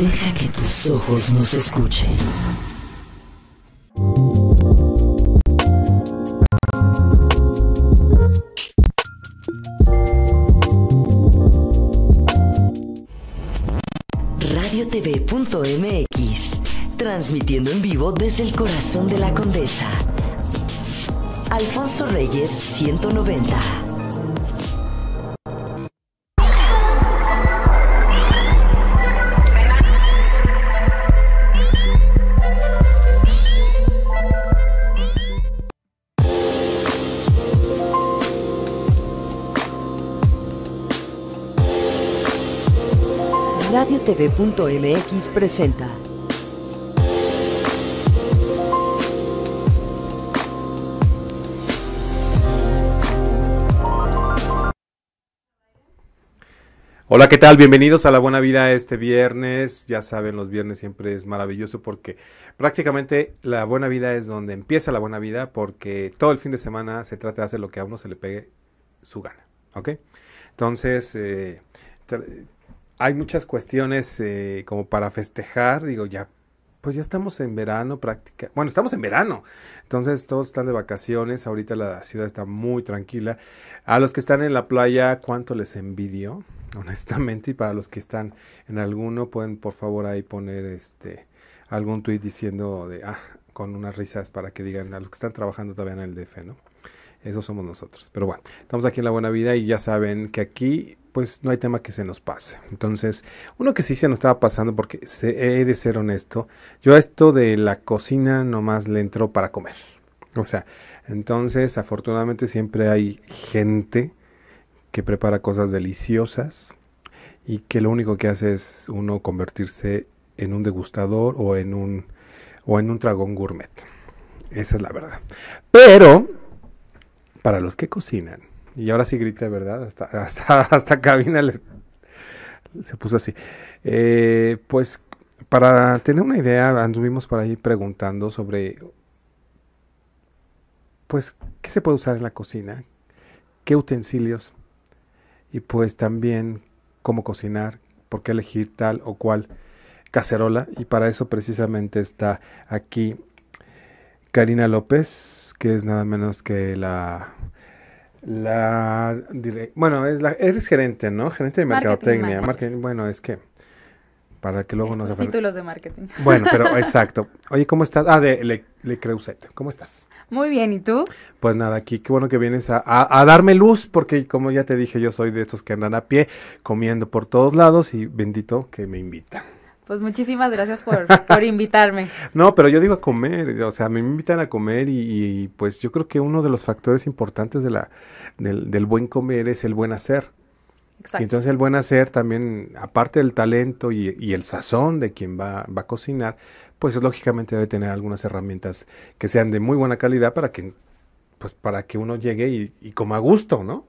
Deja que tus ojos nos escuchen. RadioTV.mx, transmitiendo en vivo desde el corazón de la condesa. Alfonso Reyes 190. .mx presenta. Hola, ¿qué tal? Bienvenidos a La Buena Vida este viernes. Ya saben, los viernes siempre es maravilloso porque prácticamente la buena vida es donde empieza la buena vida porque todo el fin de semana se trata de hacer lo que a uno se le pegue su gana. ¿Ok? Entonces, eh, hay muchas cuestiones eh, como para festejar, digo, ya, pues ya estamos en verano práctica, bueno, estamos en verano, entonces todos están de vacaciones, ahorita la ciudad está muy tranquila, a los que están en la playa, cuánto les envidio, honestamente, y para los que están en alguno, pueden por favor ahí poner este, algún tuit diciendo de, ah, con unas risas para que digan a los que están trabajando todavía en el DF, ¿no? Eso somos nosotros. Pero bueno, estamos aquí en La Buena Vida y ya saben que aquí pues no hay tema que se nos pase. Entonces, uno que sí se nos estaba pasando, porque he de ser honesto, yo a esto de la cocina nomás le entro para comer. O sea, entonces afortunadamente siempre hay gente que prepara cosas deliciosas y que lo único que hace es uno convertirse en un degustador o en un, o en un tragón gourmet. Esa es la verdad. Pero, para los que cocinan, y ahora sí grita, ¿verdad? Hasta, hasta, cabina se puso así. Eh, pues para tener una idea, anduvimos por ahí preguntando sobre, pues, ¿qué se puede usar en la cocina? ¿Qué utensilios? Y pues también cómo cocinar, por qué elegir tal o cual cacerola. Y para eso precisamente está aquí Karina López, que es nada menos que la la bueno, es la... eres gerente, ¿no? Gerente de mercadotecnia, marketing, bueno, es que para que luego nos títulos de marketing. Bueno, pero exacto. Oye, ¿cómo estás? Ah, de Le, Creuset. ¿Cómo estás? Muy bien, ¿y tú? Pues nada, aquí qué bueno que vienes a, a, darme luz porque como ya te dije, yo soy de estos que andan a pie comiendo por todos lados y bendito que me invitan. Pues muchísimas gracias por, por invitarme. No, pero yo digo a comer, o sea, me invitan a comer y, pues yo creo que uno de los factores importantes de la, del, buen comer es el buen hacer. Exacto. Y entonces el buen hacer también, aparte del talento y, el sazón de quien va, va, a cocinar, pues lógicamente debe tener algunas herramientas que sean de muy buena calidad para que, pues, para que uno llegue y, y coma a gusto, ¿no?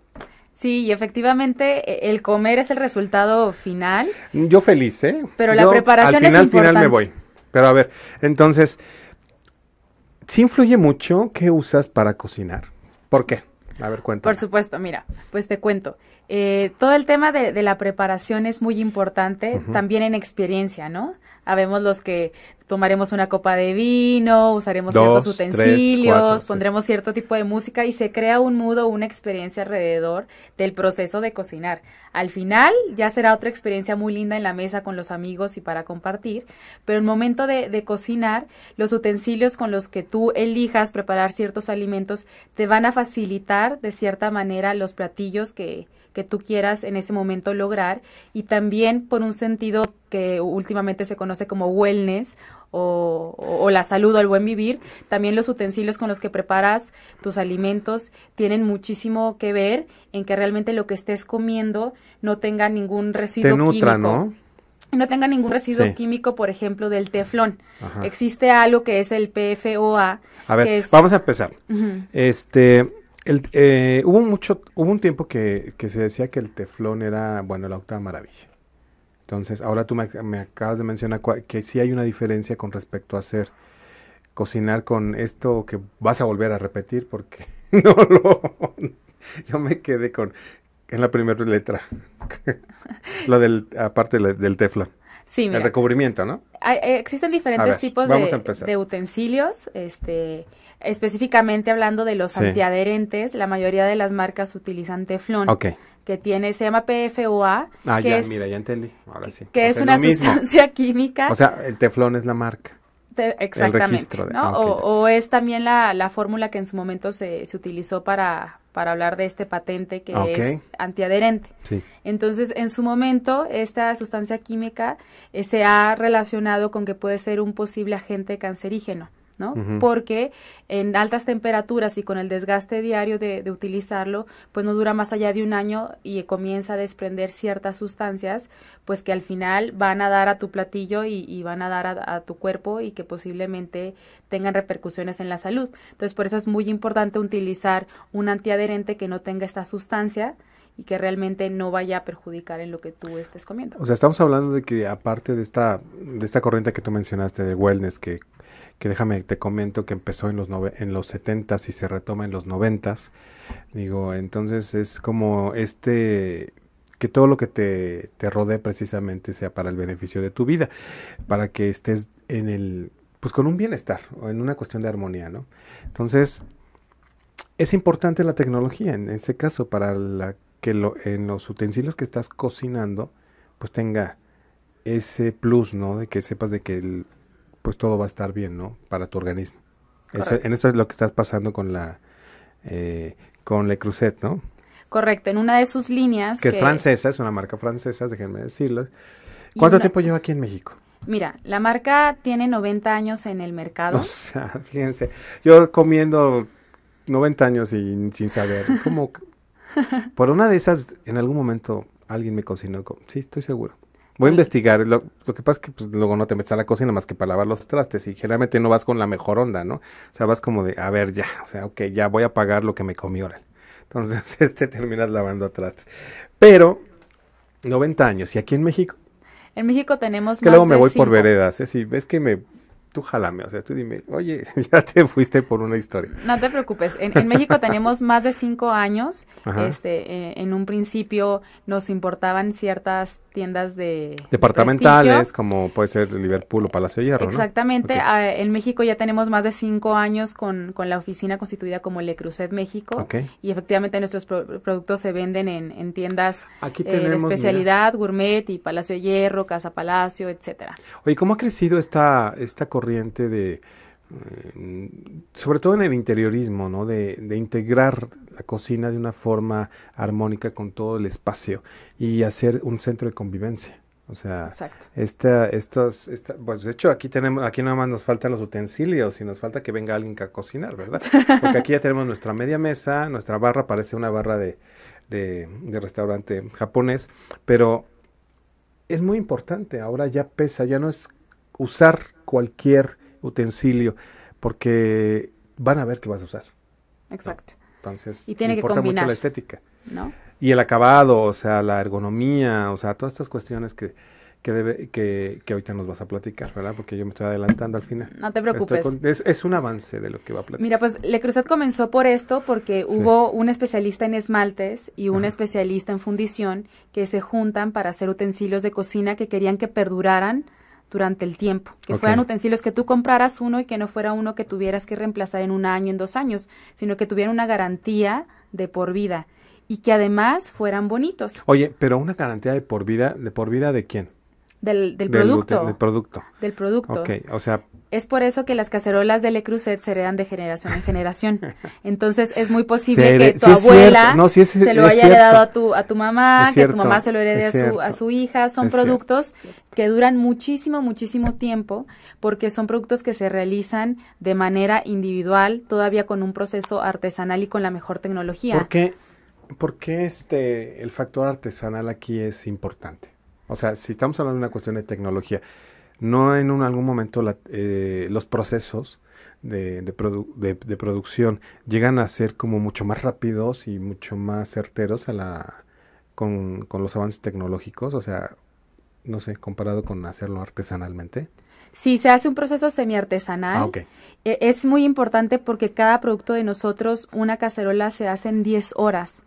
Sí, efectivamente el comer es el resultado final. Yo feliz, ¿eh? Pero la preparación final, es importante. Al final me voy. Pero a ver, entonces, ¿si influye mucho qué usas para cocinar. ¿Por qué? A ver, cuéntame. Por supuesto, mira, pues te cuento. Eh, todo el tema de, la preparación es muy importante, también en experiencia, ¿no? Habemos los que tomaremos una copa de vino, usaremos ciertos utensilios, pondremos cierto tipo de música y se crea un mudo, una experiencia alrededor del proceso de cocinar. Al final ya será otra experiencia muy linda en la mesa con los amigos y para compartir, pero el momento de, cocinar, los utensilios con los que tú elijas preparar ciertos alimentos te van a facilitar de cierta manera los platillos que, que tú quieras en ese momento lograr y también por un sentido que últimamente se conoce como wellness o, la salud o el buen vivir, también los utensilios con los que preparas tus alimentos tienen muchísimo que ver en que realmente lo que estés comiendo no tenga ningún residuo químico. ¿no? no tenga ningún residuo químico, por ejemplo, del teflón. Existe algo que es el PFOA. A ver, vamos a empezar. Este, eh, hubo mucho, hubo un tiempo que, que, se decía que el teflón era, bueno, la octava maravilla. Entonces, ahora tú me, acabas de mencionar que sí hay una diferencia con respecto a hacer cocinar con esto que vas a volver a repetir porque no lo... Yo me quedé con... En la primera letra. lo del... Aparte del teflón, Sí, mira, El recubrimiento, ¿no? Eh, existen diferentes tipos de, utensilios, este, específicamente hablando de los antiaderentes, antiadherentes, la mayoría de las marcas utilizan teflón. Okay que tiene, se llama PFOA. Ah, que ya, es, mira, ya entendí, ahora sí. Que es una sustancia química. O sea, el teflón es la marca. exactamente. Ah, o, es también la, fórmula que en su momento se, se utilizó para, para hablar de este patente que ah, es antiadherente. Entonces, en su momento, esta sustancia química eh, se ha relacionado con que puede ser un posible agente cancerígeno. ¿no? Porque en altas temperaturas y con el desgaste diario de, utilizarlo, pues no dura más allá de un año y comienza a desprender ciertas sustancias, pues que al final van a dar a tu platillo y, van a dar a, tu cuerpo y que posiblemente tengan repercusiones en la salud. Entonces, por eso es muy importante utilizar un antiadherente que no tenga esta sustancia y que realmente no vaya a perjudicar en lo que tú estés comiendo. O sea, estamos hablando de que aparte de esta, de esta corriente que tú mencionaste de wellness, que que déjame te comento que empezó en los, en los 70s y se retoma en los 90 Digo, entonces es como este que todo lo que te, te rodee precisamente sea para el beneficio de tu vida, para que estés en el, pues con un bienestar, o en una cuestión de armonía, ¿no? Entonces, es importante la tecnología, en ese caso, para la, que lo, en los utensilios que estás cocinando, pues tenga ese plus, ¿no? De que sepas de que el, pues todo va a estar bien, ¿no? Para tu organismo. en esto es lo que estás pasando con la eh, con Le Creuset, ¿no? Correcto, en una de sus líneas. Que, es francesa, es una marca francesa, déjenme decirlo. ¿Cuánto tiempo lleva aquí en México? Mira, la marca tiene 90 años en el mercado. O sea, fíjense, yo comiendo 90 años sin saber, cómo por una de esas, en algún momento alguien me cocinó, sí, estoy seguro. Voy a investigar. Lo, que pasa es que pues, luego no te metes a la cocina más que para lavar los trastes. Y generalmente no vas con la mejor onda, ¿no? O sea, vas como de, a ver, ya. O sea, ok, ya voy a pagar lo que me comió ahora. Entonces, este terminas lavando trastes. Pero, 90 años. ¿Y aquí en México? En México tenemos que luego me voy por veredas, ¿eh? Si ves que me tú jalame, o sea, tú dime, oye, ya te fuiste por una historia. No te preocupes, en, México tenemos más de cinco años, este, e, en, un principio nos importaban ciertas tiendas de... Departamentales, como puede ser Liverpool o Palacio Hierro, ¿no? Exactamente. en México ya tenemos más de cinco años con, la oficina constituida como Le Cruzet México, y efectivamente nuestros productos se venden en, tiendas eh, de especialidad, gourmet y Palacio Hierro, Casa Palacio, etcétera. Oye, ¿cómo ha crecido esta, esta corriente de, mm, sobre todo en el interiorismo, ¿no? de, integrar la cocina de una forma armónica con todo el espacio y hacer un centro de convivencia. O sea, esta, estos, esta, pues de hecho aquí tenemos, aquí nada más nos faltan los utensilios y nos falta que venga alguien a cocinar, ¿verdad? Porque aquí ya tenemos nuestra media mesa, nuestra barra parece una barra de restaurante japonés, pero es muy importante. Ahora ya pesa, ya no es usar cualquier utensilio, porque van a ver que vas a usar. Exacto. Entonces, y tiene que mucho la estética. ¿no? Y el acabado, o sea, la ergonomía, o sea, todas estas cuestiones que, que, debe, que, que, ahorita nos vas a platicar, ¿verdad? Porque yo me estoy adelantando al final. No te preocupes. es, un avance de lo que va a platicar. Mira, pues Le Cruzat comenzó por esto porque hubo un especialista en esmaltes y un especialista en fundición que se juntan para hacer utensilios de cocina que querían que perduraran durante el tiempo, que fueran utensilios que tú compraras uno y que no fuera uno que tuvieras que reemplazar en un año, en dos años, sino que tuviera una garantía de por vida y que además fueran bonitos. Oye, pero una garantía de por vida, de por vida de quién? Del, producto. Del, producto. Del producto. Ok, o sea. Es por eso que las cacerolas de Le Creuset se heredan de generación en generación. Entonces es muy posible que tu abuela se lo haya heredado a tu, a tu mamá, que tu mamá se lo herede a su, a su hija. Son productos que duran muchísimo, muchísimo tiempo porque son productos que se realizan de manera individual, todavía con un proceso artesanal y con la mejor tecnología. ¿Por qué, este, el factor artesanal aquí es importante? O sea, si estamos hablando de una cuestión de tecnología, no en un, algún momento eh, los procesos de, de, producción llegan a ser como mucho más rápidos y mucho más certeros a la, con, los avances tecnológicos, o sea, no sé, comparado con hacerlo artesanalmente. Sí, se hace un proceso semiartesanal. Ah, e, Es muy importante porque cada producto de nosotros, una cacerola se hace en 10 horas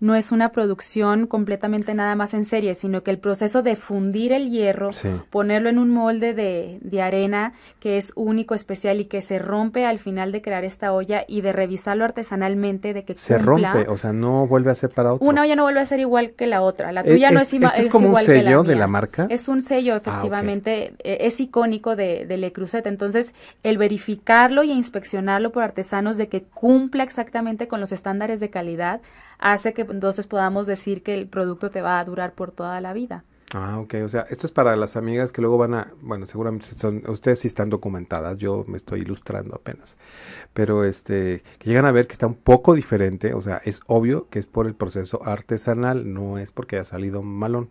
no es una producción completamente nada más en serie, sino que el proceso de fundir el hierro, ponerlo en un molde de, de, arena que es único, especial y que se rompe al final de crear esta olla y de revisarlo artesanalmente, de que se rompe, o sea, no vuelve a ser para otro. Una olla no vuelve a ser igual que la otra, la e, tuya no es, es como igual un sello de la marca. Es un sello, ah, efectivamente, e, es icónico de, de Le Creuset. Entonces, el verificarlo y inspeccionarlo por artesanos de que cumpla exactamente con los estándares de calidad hace que entonces podamos decir que el producto te va a durar por toda la vida. Ah, ok. O sea, esto es para las amigas que luego van a, bueno, seguramente son, ustedes sí están documentadas, yo me estoy ilustrando apenas, pero este, que llegan a ver que está un poco diferente, o sea, es obvio que es por el proceso artesanal, no es porque haya salido malón.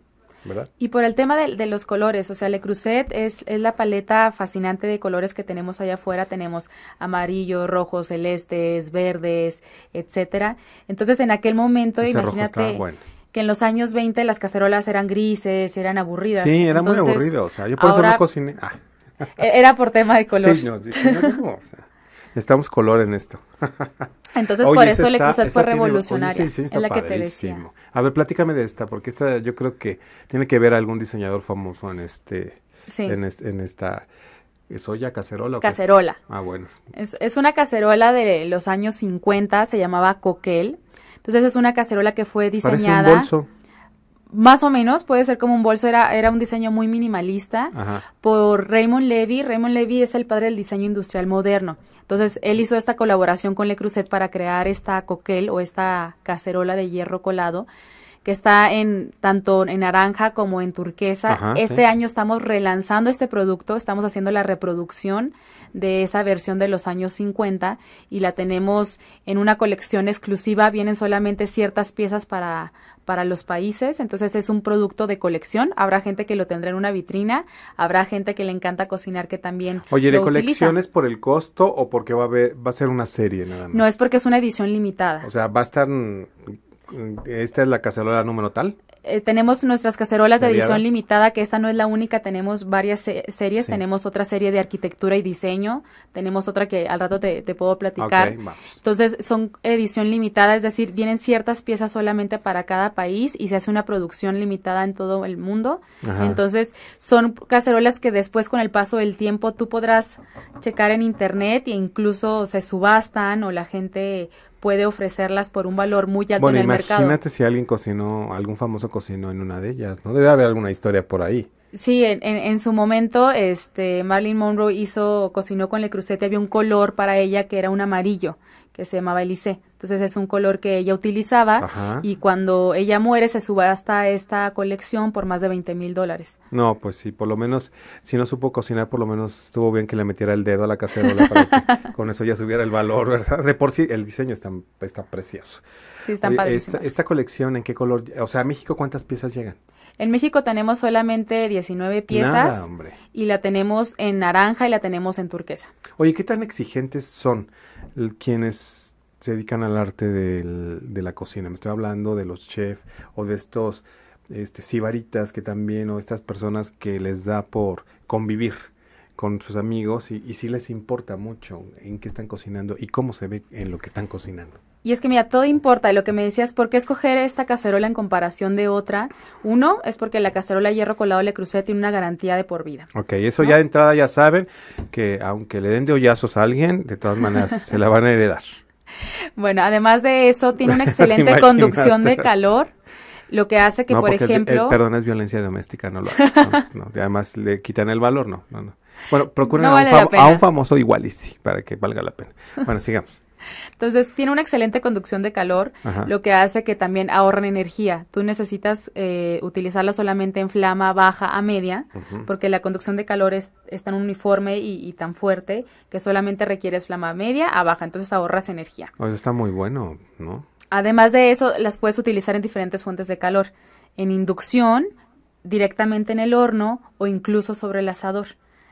Y por el tema de, los colores, o sea, Le Creuset es, es, la paleta fascinante de colores que tenemos allá afuera. Tenemos amarillo, rojo, celestes, verdes, etcétera. Entonces, en aquel momento, imagínate que en los años 20 las cacerolas eran grises, eran aburridas. Sí, eran muy aburridas. o sea, yo por eso no cociné. E-, era por tema de color. Estamos color en esto. Entonces, por eso el fue revolucionaria. la que A ver, platícame de esta, porque esta yo creo que tiene que ver algún diseñador famoso en este, en, esta... ¿Es olla, cacerola? O cacerola. Ah, bueno. Es, es, una cacerola de los años 50, se llamaba coquel. Entonces es una cacerola que fue diseñada... Parece un bolso más o menos, puede ser como un bolso, era, era un diseño muy minimalista por Raymond Levy. Raymond Levy es el padre del diseño industrial moderno. Entonces, él hizo esta colaboración con Le Creuset para crear esta coquel o esta cacerola de hierro colado que está en tanto en naranja como en turquesa. este año estamos relanzando este producto, estamos haciendo la reproducción de esa versión de los años 50 y la tenemos en una colección exclusiva, vienen solamente ciertas piezas para para los países, entonces es un producto de colección, habrá gente que lo tendrá en una vitrina, habrá gente que le encanta cocinar que también. Oye, ¿de colecciones por el costo o porque va a, va a ser una serie nada más? No, es porque es una edición limitada. O sea, va a estar, esta es la cacerola número tal. Eh, tenemos nuestras cacerolas de edición limitada, que esta no es la única, tenemos varias series, tenemos otra serie de arquitectura y diseño, tenemos otra que al rato te, puedo platicar. Entonces son edición limitada, es decir, vienen ciertas piezas solamente para cada país y se hace una producción limitada en todo el mundo. Entonces son cacerolas que después con el paso del tiempo tú podrás checar en internet e incluso se subastan o la gente puede ofrecerlas por un valor muy alto en el mercado. Bueno, imagínate si alguien cocinó, algún famoso cocinó en una de ellas, ¿no? Debe haber alguna historia por ahí. Sí, en, en, su momento, este, Marilyn Monroe hizo, cocinó con Le Creuset, había un color para ella que era un amarillo que se llamaba Elise. Entonces es un color que ella utilizaba y cuando ella muere se suba hasta esta colección por más de 20 mil dólares. No, pues sí, por lo menos, si no supo cocinar, por lo menos estuvo bien que le metiera el dedo a la cacerola para que con eso ya subiera el valor, ¿verdad? De por sí, el diseño está, está precioso. Sí, está Oye, esta, esta colección, ¿en qué color? O sea, México cuántas piezas llegan? En México tenemos solamente 19 piezas y la tenemos en naranja y la tenemos en turquesa. Oye, ¿qué tan exigentes son quienes se dedican al arte de la cocina? Me estoy hablando de los chefs o de estos este, sibaritas que también o estas personas que les da por convivir con sus amigos y, si les importa mucho en qué están cocinando y cómo se ve en lo que están cocinando. Y es que mira, todo importa. Lo que me decías, ¿por qué escoger esta cacerola en comparación de otra? Uno es porque la cacerola hierro colado Le Creuset tiene una garantía de por vida. Ok, eso ya de entrada ya saben que aunque le den de hoyazos a alguien, de todas maneras se la van a heredar. Bueno, además de eso, tiene una excelente conducción de calor. Lo que hace que, por eh, ejemplo. perdón, es violencia doméstica, no lo además le quitan el valor, no. no, no. Bueno, procuren a, un a, un famoso igual y sí, para que valga la pena. Bueno, sigamos. Entonces, tiene una excelente conducción de calor, lo que hace que también ahorren energía. Tú necesitas eh, utilizarla solamente en flama baja a media, porque la conducción de calor es, tan uniforme y, tan fuerte que solamente requieres flama media a baja, entonces ahorras energía. está muy bueno, ¿no? Además de eso, las puedes utilizar en diferentes fuentes de calor, en inducción, directamente en el horno o incluso sobre el asador.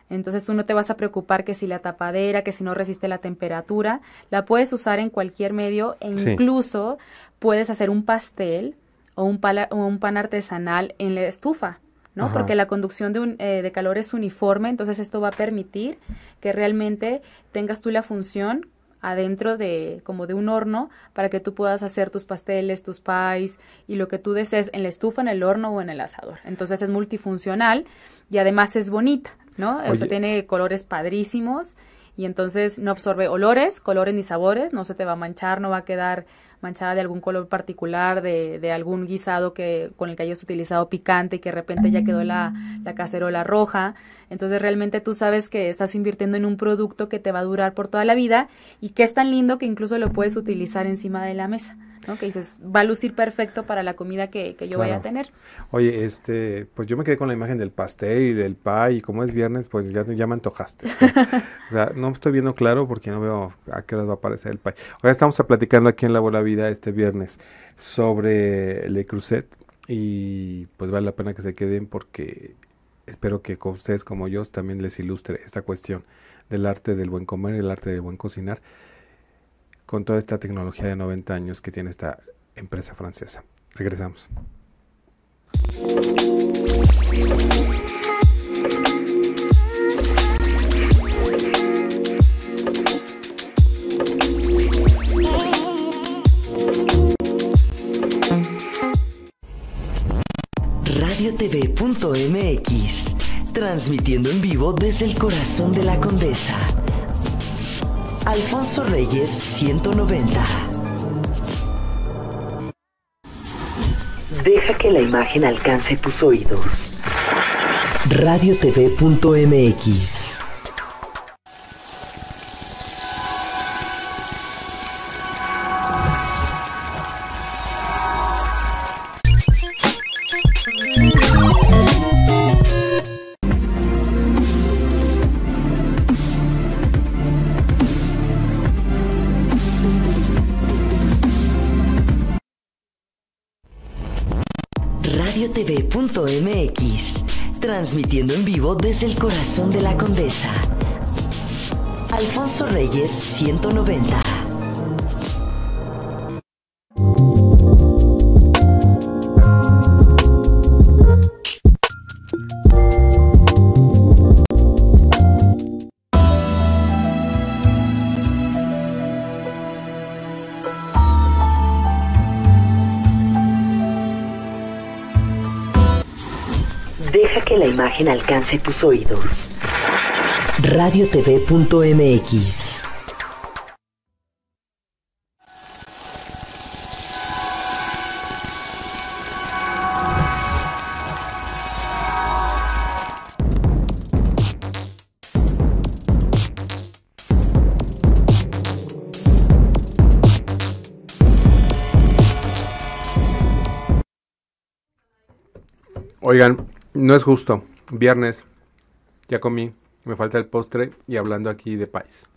Entonces tú no te vas a preocupar que si la tapadera, que si no resiste la temperatura, la puedes usar en cualquier medio e incluso puedes hacer un pastel o un, un, pan artesanal en la estufa, ¿no? Porque la conducción de, eh, de calor es uniforme, entonces esto va a permitir que realmente tengas tú la función adentro de como de un horno para que tú puedas hacer tus pasteles, tus pies y lo que tú desees en la estufa, en el horno o en el asador. Entonces es multifuncional y además es bonita. ¿no? O sea, tiene colores padrísimos y entonces no absorbe olores, colores ni sabores, no se te va a manchar, no va a quedar manchada de algún color particular, de, de algún guisado que con el que hayas utilizado picante y que de repente ya quedó la, la cacerola roja. Entonces realmente tú sabes que estás invirtiendo en un producto que te va a durar por toda la vida y que es tan lindo que incluso lo puedes utilizar encima de la mesa. Que dices, va a lucir perfecto para la comida que, yo vaya a tener. Oye, este, pues yo me quedé con la imagen del pastel y del pie, y como es viernes, pues ya, me antojaste. o sea, no estoy viendo claro porque no veo a qué hora va a aparecer el pie. Hoy estamos platicando aquí en La Bola Vida este viernes sobre Le Cruset, y pues vale la pena que se queden porque espero que con ustedes como yo también les ilustre esta cuestión del arte del buen comer, el arte del buen cocinar con toda esta tecnología de 90 años que tiene esta empresa francesa. Regresamos. RadioTV.mx, transmitiendo en vivo desde el corazón de la condesa. Alfonso Reyes 190. Deja que la imagen alcance tus oídos. Radiotv.mx Es el corazón de la condesa. Alfonso Reyes, 190. alcance tus oídos. Radio Radiotv.mx Oigan, no es justo. Viernes, ya comí, me falta el postre y hablando aquí de país.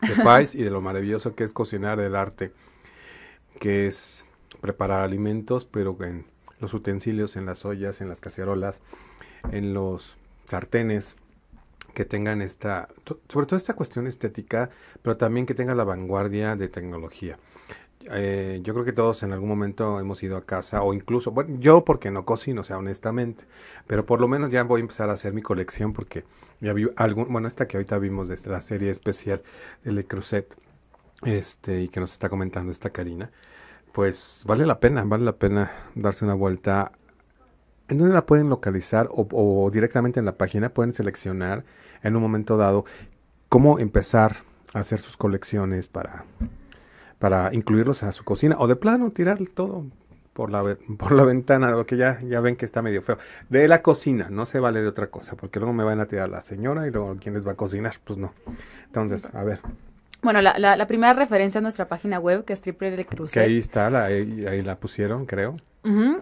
De país y de lo maravilloso que es cocinar el arte, que es preparar alimentos, pero en los utensilios, en las ollas, en las cacerolas, en los sartenes, que tengan esta, sobre todo esta cuestión estética, pero también que tenga la vanguardia de tecnología. Eh, yo creo que todos en algún momento hemos ido a casa o incluso, bueno, yo porque no cocino, o sea, honestamente, pero por lo menos ya voy a empezar a hacer mi colección porque ya vi algún, bueno, esta que ahorita vimos de la serie especial de Le Cruset este, y que nos está comentando esta Karina, pues vale la pena, vale la pena darse una vuelta. ¿En dónde la pueden localizar o directamente en la página? Pueden seleccionar en un momento dado cómo empezar a hacer sus colecciones para para incluirlos a su cocina o de plano tirar todo por la, por la ventana, que ya, ya ven que está medio feo. De la cocina, no se vale de otra cosa, porque luego me van a tirar la señora y luego quién les va a cocinar, pues no. Entonces, a ver. Bueno, la, primera referencia a nuestra página web, que es Triple L Que ahí está, la, ahí, la pusieron, creo.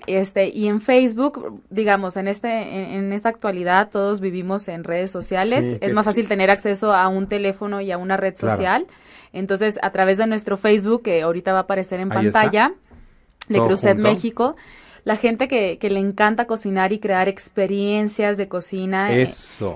este, y en Facebook, digamos, en, este, en, esta actualidad todos vivimos en redes sociales. es más fácil tener acceso a un teléfono y a una red social. Entonces, a través de nuestro Facebook, que ahorita va a aparecer en pantalla, de cruzet México la gente que, le encanta cocinar y crear experiencias de cocina e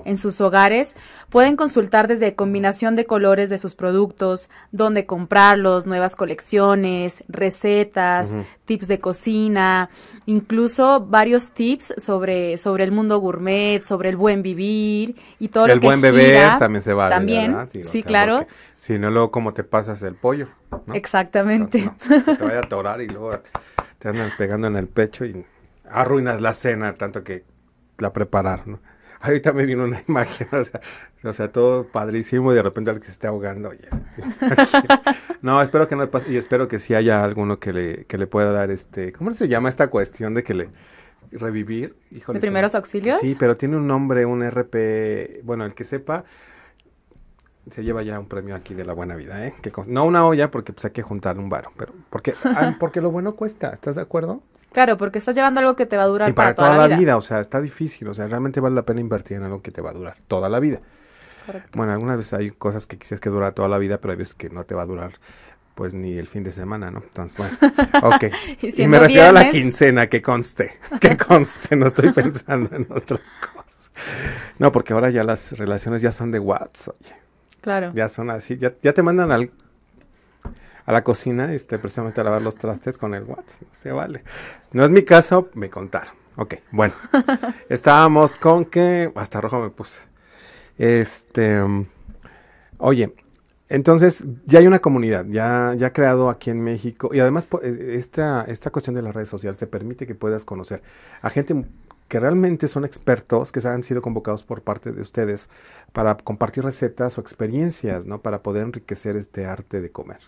En, sus hogares, pueden consultar desde combinación de colores de sus productos, dónde comprarlos, nuevas colecciones, recetas, tips de cocina, incluso varios tips sobre, sobre el mundo gourmet, sobre el buen vivir y todo el lo que buen beber también se va también sí, claro si no luego cómo te pasas el pollo exactamente te vaya a atorar y luego te andan pegando en el pecho y arruinas la cena, tanto que la preparar, ¿no? Ahorita me vino una imagen, o sea, todo padrísimo y de repente al que se está ahogando, oye. no, espero que no pase y espero que sí haya alguno que le, le pueda dar este, ¿cómo se llama esta cuestión de que le revivir? ¿De primeros auxilios? Sí, pero tiene un nombre, un RP, bueno, el que sepa, se lleva ya un premio aquí de la buena vida, ¿eh? Que no una olla porque pues hay que juntar un varo, pero porque, ah, porque lo bueno cuesta, ¿estás de acuerdo? Claro, porque estás llevando algo que te va a durar y para, toda, la vida. O sea, está difícil, o sea, realmente vale la pena invertir en algo que te va a durar toda la vida. Bueno, algunas veces hay cosas que quisieras que dura toda la vida, pero hay veces que no te va a durar pues ni el fin de semana, ¿no? Entonces, bueno, ok. y, me refiero a la quincena, que conste, que conste, no estoy pensando en otra cosa. No, porque ahora ya las relaciones ya son de watts, oye. Claro. Ya son así, ya, te mandan al, a la cocina este, precisamente a lavar los trastes con el WhatsApp, se vale. No es mi caso, me contaron. Ok, bueno. Estábamos con que. Hasta rojo me puse. Este. Oye, entonces ya hay una comunidad, ya, ya creado aquí en México. Y además, e, e, esta, esta cuestión de las redes sociales te permite que puedas conocer a gente que realmente son expertos, que se han sido convocados por parte de ustedes para compartir recetas o experiencias, ¿no? Para poder enriquecer este arte de comer.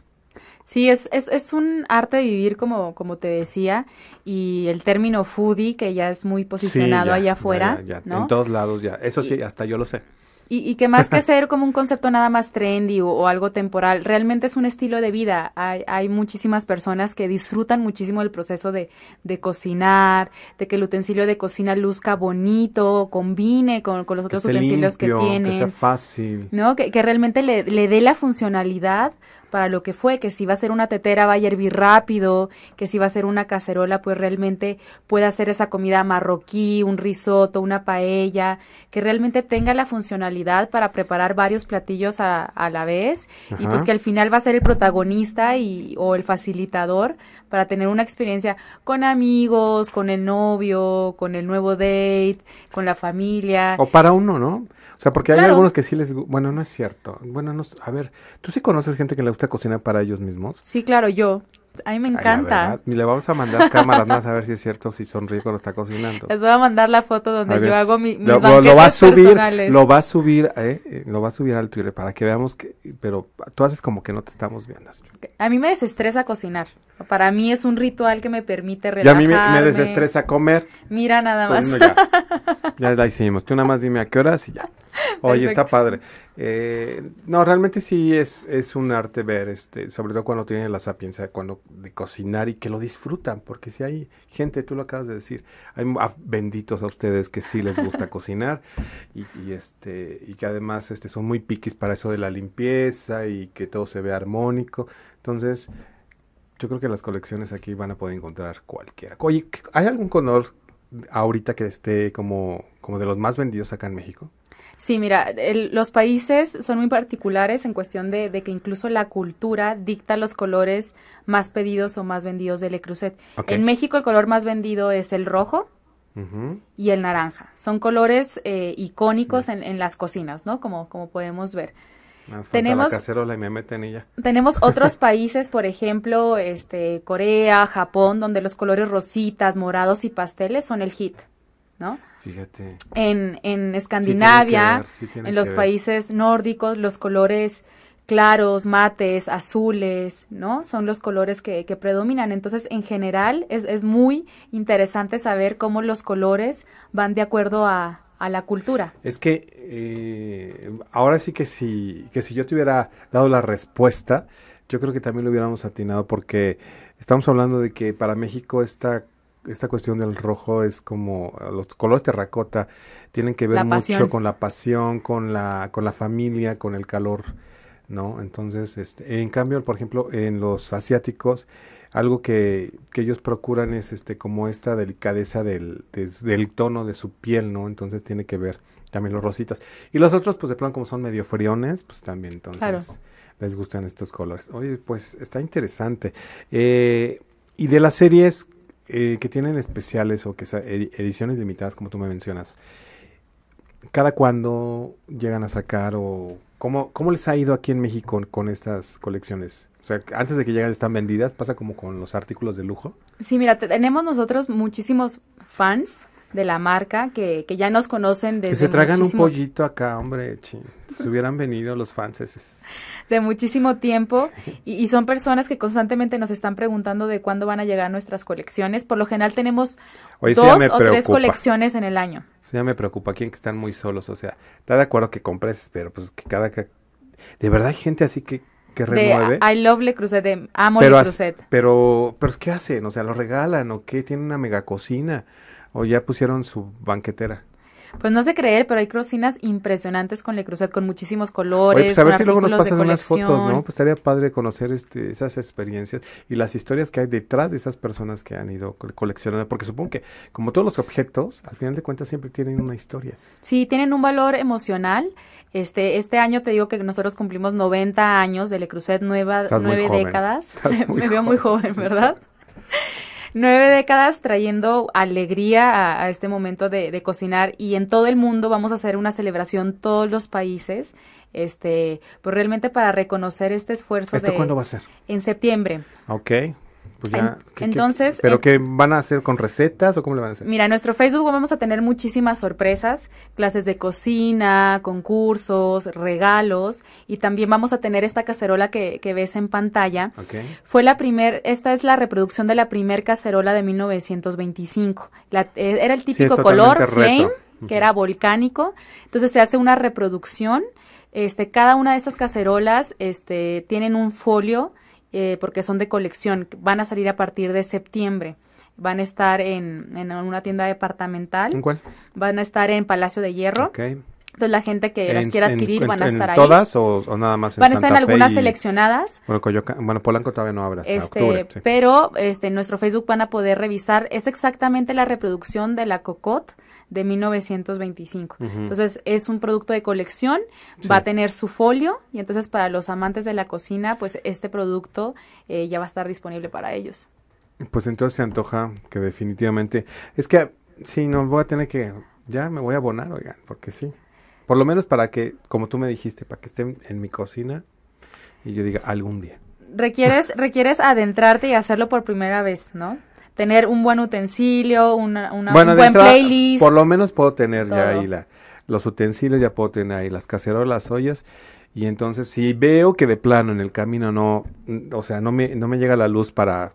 Sí, es, es, un arte de vivir, como, como te decía, y el término foodie, que ya es muy posicionado allá afuera. En todos lados, ya. Eso sí, hasta yo lo sé. Y, y, que más que ser como un concepto nada más trendy o, algo temporal, realmente es un estilo de vida. Hay, hay muchísimas personas que disfrutan muchísimo el proceso de, de, cocinar, de que el utensilio de cocina luzca bonito, combine con, con los otros utensilios que tienen. Que ¿no? Que, que realmente le, le dé la funcionalidad para lo que fue, que si va a ser una tetera va a hervir rápido, que si va a ser una cacerola pues realmente pueda hacer esa comida marroquí, un risotto, una paella, que realmente tenga la funcionalidad para preparar varios platillos a, la vez y pues que al final va a ser el protagonista y, o el facilitador para tener una experiencia con amigos, con el novio, con el nuevo date, con la familia. O para uno, ¿no? O sea, porque hay algunos que sí les... Bueno, no es cierto. Bueno, a ver, ¿tú sí conoces gente que le gusta cocinar para ellos mismos? Sí, claro, yo. A mí me encanta. Ay, le vamos a mandar cámaras más a ver si es cierto, si son sonríe lo está cocinando. Les voy a mandar la foto donde yo hago mis lo, lo va a subir, Lo va a subir, lo va a subir al Twitter para que veamos que, pero tú haces como que no te estamos viendo. A mí me desestresa cocinar. Para mí es un ritual que me permite relajarme. Y a mí me, desestresa comer. Mira nada más. ya, la hicimos. Tú nada más dime a qué horas y ya. Oye, está padre. Eh, no, realmente sí es, es un arte ver, este, sobre todo cuando tienen la sapiencia, cuando de cocinar y que lo disfrutan, porque si hay gente, tú lo acabas de decir, hay ah, benditos a ustedes que sí les gusta cocinar y, este y que además este son muy piquis para eso de la limpieza y que todo se ve armónico. Entonces, yo creo que las colecciones aquí van a poder encontrar cualquiera. Oye, ¿hay algún color ahorita que esté como como de los más vendidos acá en México? Sí, mira, los países son muy particulares en cuestión de, que incluso la cultura dicta los colores más pedidos o más vendidos de Le Creuset. En México el color más vendido es el rojo, y el naranja. Son colores eh, icónicos mm. en, las cocinas, ¿no? Como, podemos ver. tenemos, tenemos otros países, por ejemplo, este, Corea, Japón, donde los colores rositas, morados y pasteles son el hit, ¿no? Fíjate. En, en Escandinavia, en los países nórdicos, los colores claros, mates, azules, ¿no? Son los colores que, predominan. Entonces, en general, es, muy interesante saber cómo los colores van de acuerdo a, la cultura. Es que eh, ahora sí que si, que si yo te hubiera dado la respuesta, yo creo que también lo hubiéramos atinado porque estamos hablando de que para México esta esta cuestión del rojo es como eh, los colores terracota tienen que ver mucho con la pasión, con la con la familia, con el calor, ¿no? Entonces, este, en cambio, por ejemplo, en los asiáticos algo que, ellos procuran es este como esta delicadeza del, tono de su piel, ¿no? Entonces tiene que ver también los rositas. Y los otros, pues de plano, como son medio friones, pues también entonces les gustan estos colores. Oye, pues está interesante. Eh, y de las series, eh, que tienen especiales o que ediciones limitadas, como tú me mencionas, ¿cada cuándo llegan a sacar o cómo, cómo les ha ido aquí en México con estas colecciones? O sea, antes de que lleguen están vendidas, pasa como con los artículos de lujo. Sí, mira, tenemos nosotros muchísimos fans de la marca que, que ya nos conocen desde. Que se tragan un pollito acá, hombre, si hubieran venido los fanses. De muchísimo tiempo y, son personas que constantemente nos están preguntando de cuándo van a llegar nuestras colecciones. Por lo general tenemos dos o tres colecciones en el año. Eso ya me preocupa, aquí que están muy solos, o sea, está de acuerdo que compres, pero pues que cada... De verdad hay gente así que que remueve. De I love Le amo pero, Le Pero, pero, ¿qué hacen? O sea, ¿lo regalan o qué? ¿Tienen una mega cocina? o ya pusieron su banquetera. Pues no sé creer, pero hay crucinas impresionantes con Le Creuset, con muchísimos colores. pues a ver si luego nos pasan unas fotos, ¿no? Pues estaría padre conocer este, esas experiencias y las historias que hay detrás de esas personas que han ido coleccionando, porque supongo que como todos los objetos, al final de cuentas siempre tienen una historia. Sí, tienen un valor emocional. Este, este año te digo que nosotros cumplimos 90 años de Le Creuset, nueva, nueve décadas. Me veo muy joven, ¿verdad? nueve décadas trayendo alegría a, este momento de, cocinar y en todo el mundo vamos a hacer una celebración todos los países, este, pues realmente para reconocer este esfuerzo. ¿Esto cuándo va a ser? En septiembre. Ok. Pues entonces. ¿Pero eh, qué van a hacer con recetas o cómo le van a hacer? Mira, en nuestro Facebook vamos a tener muchísimas sorpresas, clases de cocina, concursos, regalos y también vamos a tener esta cacerola que, ves en pantalla. Fue la primer, esta es la reproducción de la primer cacerola de 1925. E, era el típico color flame, que era volcánico. Entonces se hace una reproducción. Este, cada una de estas cacerolas este, tienen un folio eh, porque son de colección, van a salir a partir de septiembre. Van a estar en, una tienda departamental. ¿En cuál? Van a estar en Palacio de Hierro. Entonces la gente que las quiera adquirir van a estar ahí. ¿Todas o, nada más en Van a estar en algunas seleccionadas. Bueno, Polanco todavía no abre este, Pero este, en nuestro Facebook van a poder revisar, es exactamente la reproducción de la COCOT de 1925. Entonces es un producto de colección, va a tener su folio y entonces para los amantes de la cocina, pues este producto eh, ya va a estar disponible para ellos. Pues entonces se antoja que definitivamente, es que si no voy a tener que, ya me voy a abonar, oigan, porque sí. Por lo menos para que, como tú me dijiste, para que estén en mi cocina y yo diga algún día. Requieres, requieres adentrarte y hacerlo por primera vez, ¿no? tener un buen utensilio, una, un buen playlist. Por lo menos puedo tener ya ahí la, los utensilios, ya puedo tener ahí las cacerolas, las ollas. Y entonces si veo que de plano en el camino no, o sea, no me, no me llega la luz para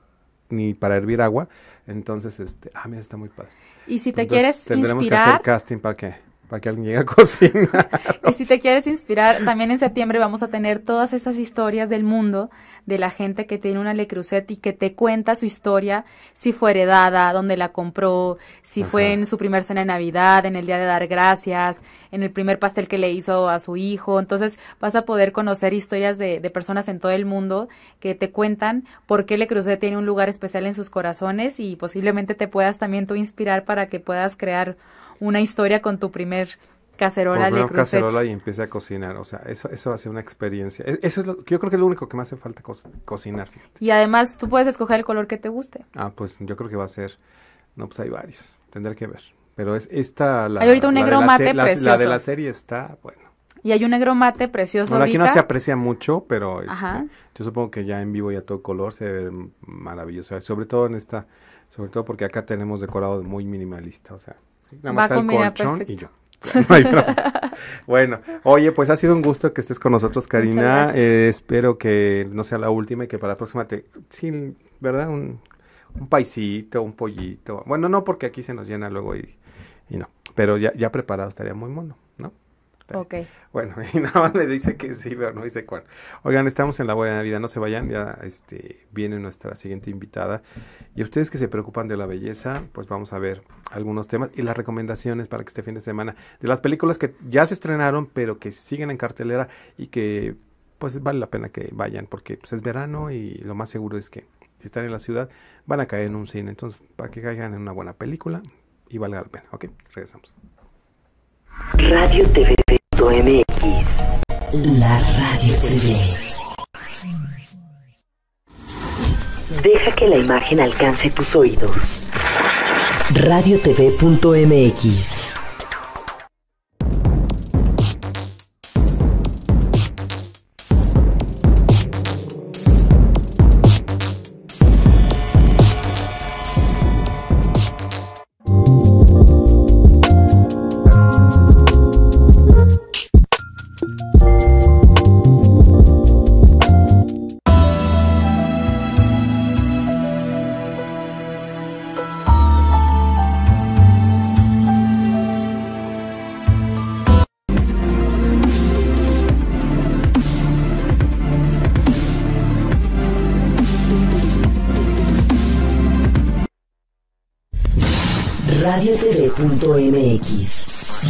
ni para hervir agua, entonces este, ah, mira, está muy padre. Y si te quieres tendremos que hacer casting para qué para que alguien llegue a cocinar. Y si te quieres inspirar, también en septiembre vamos a tener todas esas historias del mundo, de la gente que tiene una Le Creuset y que te cuenta su historia, si fue heredada, dónde la compró, si fue en su primer cena de Navidad, en el Día de Dar Gracias, en el primer pastel que le hizo a su hijo. Entonces vas a poder conocer historias de, de personas en todo el mundo que te cuentan por qué Le Creuset tiene un lugar especial en sus corazones y posiblemente te puedas también tú inspirar para que puedas crear una historia con tu primer cacerola de cacerola y empiece a cocinar, o sea, eso, eso va a ser una experiencia. E, eso es lo, yo creo que es lo único que me hace falta cocinar, fíjate. Y además tú puedes escoger el color que te guste. Ah, pues yo creo que va a ser, no, pues hay varios, tendré que ver. Pero es esta, la, hay ahorita un negro la mate precioso. de la serie está, bueno. Y hay un negro mate precioso. Bueno, aquí no se aprecia mucho, pero este, yo supongo que ya en vivo ya todo color se ve maravilloso. Sobre todo en esta, sobre todo porque acá tenemos decorado muy minimalista, o sea. Va con está y yo. bueno, oye, pues ha sido un gusto que estés con nosotros, Karina. Eh, espero que no sea la última y que para la próxima te... Sí, ¿verdad? Un, un paisito, un pollito. Bueno, no, porque aquí se nos llena luego y, y no. Pero ya, ya preparado estaría muy mono. Bueno, y nada más me dice que sí, pero no dice cuál. Oigan, estamos en la buena vida, no se vayan, ya este, viene nuestra siguiente invitada. Y ustedes que se preocupan de la belleza, pues vamos a ver algunos temas y las recomendaciones para que este fin de semana, de las películas que ya se estrenaron, pero que siguen en cartelera y que pues vale la pena que vayan, porque pues, es verano y lo más seguro es que si están en la ciudad van a caer en un cine. Entonces, para que caigan en una buena película y valga la pena, ¿ok? Regresamos. Radio TV mx La radio TV. Deja que la imagen alcance tus oídos. Radio tv.mx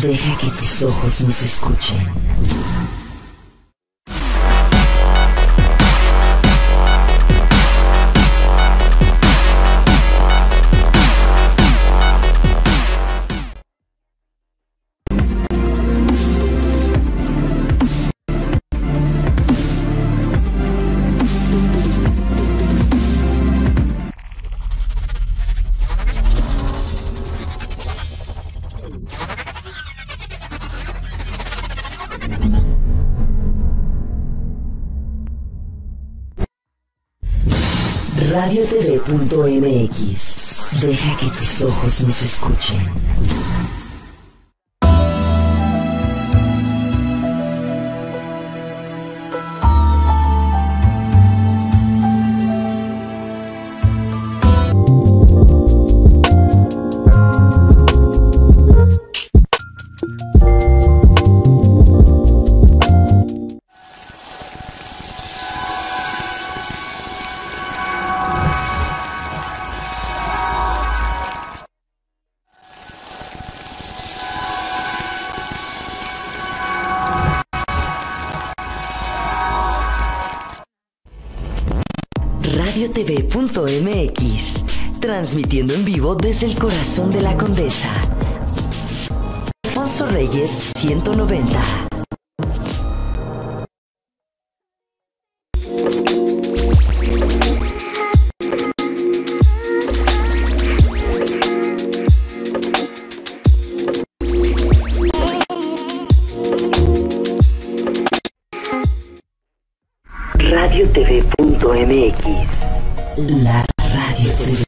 Deja que tus ojos nos escuchen. Deja que tus ojos nos escuchen. mx transmitiendo en vivo desde el corazón de la Condesa. Alfonso Reyes 190. TV.mx la radio TV.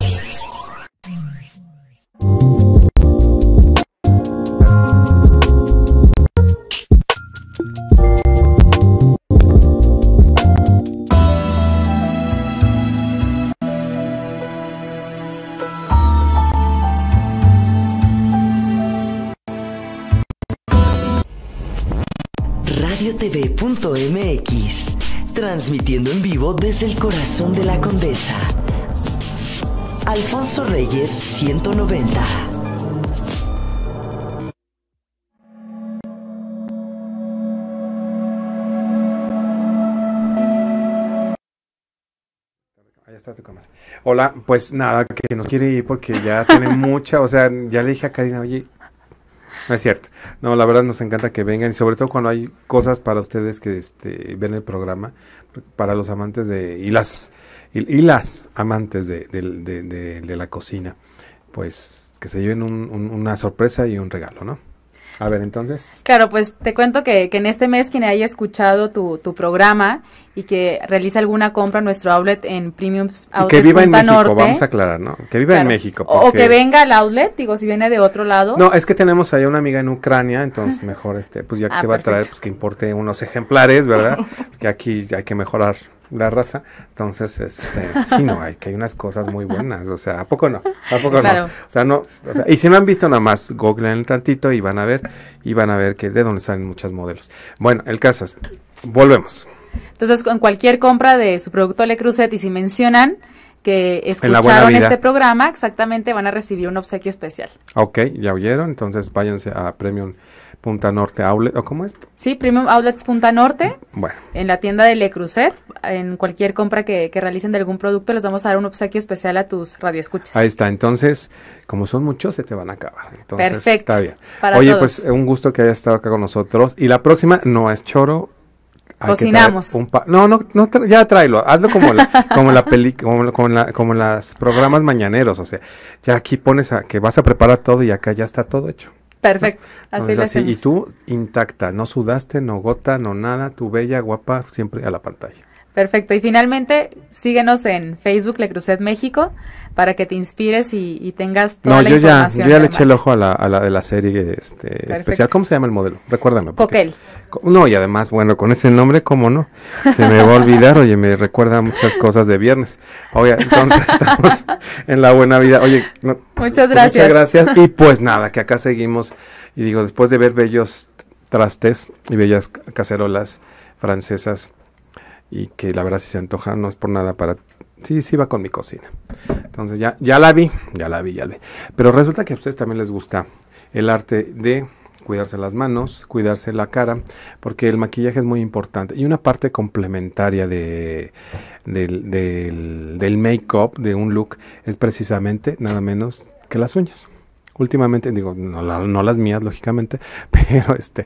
tv.mx transmitiendo desde el corazón de la condesa. Alfonso Reyes 190. Hola, pues nada, que nos quiere ir porque ya tiene mucha, o sea, ya le dije a Karina, oye, no es cierto. No, la verdad nos encanta que vengan y sobre todo cuando hay cosas para ustedes que este, ven el programa, para los amantes de y las y, las amantes de, la cocina, pues que se lleven una sorpresa y un regalo, ¿no? A ver, entonces. Claro, pues te cuento que, en este mes quien haya escuchado tu, programa y que realice alguna compra en nuestro outlet en Premium Outlet. que viva en México, vamos a aclarar, ¿no? Que viva en México. O que venga al outlet, digo, si viene de otro lado. No, es que tenemos ahí una amiga en Ucrania, entonces mejor, este, pues ya que ah, se va a traer, pues que importe unos ejemplares, ¿verdad? que aquí hay que mejorar la raza. Entonces, este, sí, no, hay que hay unas cosas muy buenas. O sea, ¿a poco no? ¿A poco no? O sea, no. O sea, y si no han visto nada más, el tantito y van a ver, y van a ver que de dónde salen muchas modelos. Bueno, el caso es, volvemos. Entonces, con cualquier compra de su producto Le Cruzet y si mencionan que escucharon este programa, exactamente van a recibir un obsequio especial. Ok, ya oyeron, entonces váyanse a Premium Punta Norte Outlet, ¿o cómo es? Sí, Primo Outlets Punta Norte. Bueno. En la tienda de Le Crucer, en cualquier compra que, realicen de algún producto, les vamos a dar un obsequio especial a tus radioescuchas. Ahí está, entonces, como son muchos, se te van a acabar. Entonces, Perfecto. Está bien. Oye, pues un gusto que hayas estado acá con nosotros. Y la próxima no es choro, cocinamos. no, no, no ya tráelo, hazlo como la, como la peli, como, como las programas mañaneros, o sea, ya aquí pones a que vas a preparar todo y acá ya está todo hecho. Perfecto, así, es. Y tú intacta, no sudaste, no gota, no nada, tu bella, guapa, siempre a la pantalla. Perfecto. Y finalmente, síguenos en Facebook Le Cruzet México para que te inspires y, tengas toda no, la yo información. No, yo ya, yo le eché el ojo a la, de la serie este, especial. ¿Cómo se llama el modelo? Recuérdame. Coquel. No, y además, bueno, con ese nombre, ¿cómo no? Se me va a olvidar, oye, me recuerda muchas cosas de viernes. Oye, entonces estamos en la buena vida. Oye, pues, muchas gracias. Muchas gracias. Y pues nada, que acá seguimos. Y digo, después de ver bellos trastes y bellas cacerolas francesas, y que la verdad si se antoja no es por nada para... Sí, sí va con mi cocina. Entonces ya, ya la vi, ya la vi, ya la vi. Pero resulta que a ustedes también les gusta el arte de cuidarse las manos, cuidarse la cara, porque el maquillaje es muy importante. Y una parte complementaria de, del, del, make-up, de un look, es precisamente nada menos que las uñas últimamente, digo, no, no, las mías, lógicamente, pero este,